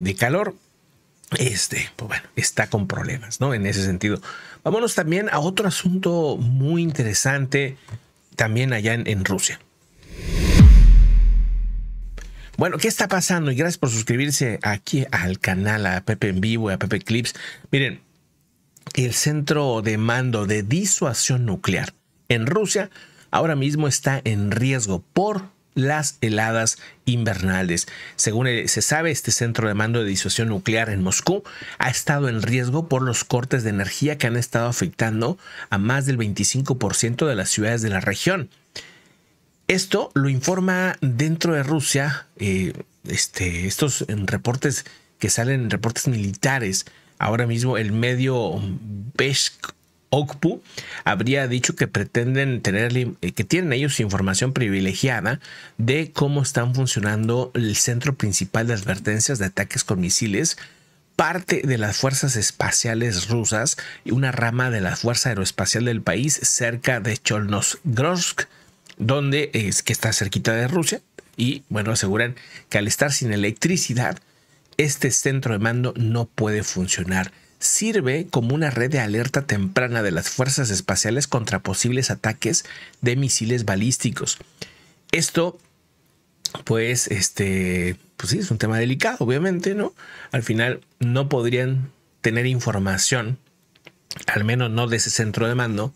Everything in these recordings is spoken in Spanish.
de calor, este, pues bueno, está con problemas, ¿no? En ese sentido. Vámonos también a otro asunto muy interesante, también allá en, Rusia. Bueno, ¿qué está pasando? Y gracias por suscribirse aquí al canal, a Pepe en Vivo, a Pepe Clips. Miren, el centro de mando de disuasión nuclear en Rusia ahora mismo está en riesgo por las heladas invernales. Según eh, se sabe, este centro de mando de disuasión nuclear en Moscú ha estado en riesgo por los cortes de energía que han estado afectando a más del 25% de las ciudades de la región. Esto lo informa dentro de Rusia, eh, este, estos reportes que salen, en reportes militares. Ahora mismo el medio Beshk Okpu habría dicho que pretenden tener, eh, que tienen ellos información privilegiada de cómo están funcionando el centro principal de advertencias de ataques con misiles, parte de las fuerzas espaciales rusas y una rama de la fuerza aeroespacial del país cerca de Grosk donde es que está cerquita de Rusia. Y bueno, aseguran que al estar sin electricidad, este centro de mando no puede funcionar sirve como una red de alerta temprana de las fuerzas espaciales contra posibles ataques de misiles balísticos. Esto, pues, este, pues sí, es un tema delicado, obviamente, ¿no? Al final no podrían tener información, al menos no de ese centro de mando,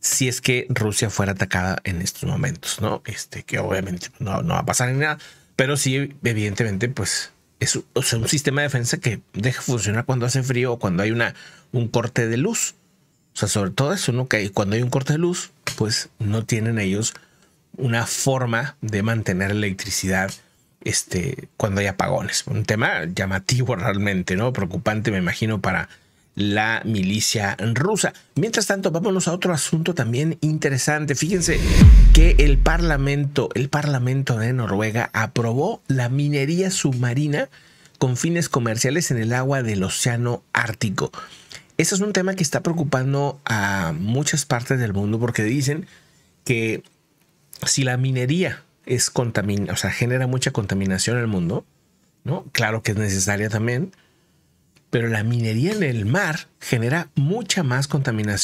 si es que Rusia fuera atacada en estos momentos, ¿no? Este, que obviamente no, va a pasar nada, pero sí, evidentemente, pues es un sistema de defensa que deja funcionar cuando hace frío o cuando hay una, un corte de luz. O sea, sobre todo eso, ¿no? Que cuando hay un corte de luz, pues no tienen ellos una forma de mantener electricidad este, cuando hay apagones. Un tema llamativo realmente, ¿no? Preocupante, me imagino, para la milicia rusa. Mientras tanto, vámonos a otro asunto también interesante. Fíjense que el Parlamento, el Parlamento de Noruega aprobó la minería submarina con fines comerciales en el agua del Océano Ártico. Ese es un tema que está preocupando a muchas partes del mundo porque dicen que si la minería es contamina, genera mucha contaminación en el mundo, ¿no? Claro que es necesaria también, pero la minería en el mar genera mucha más contaminación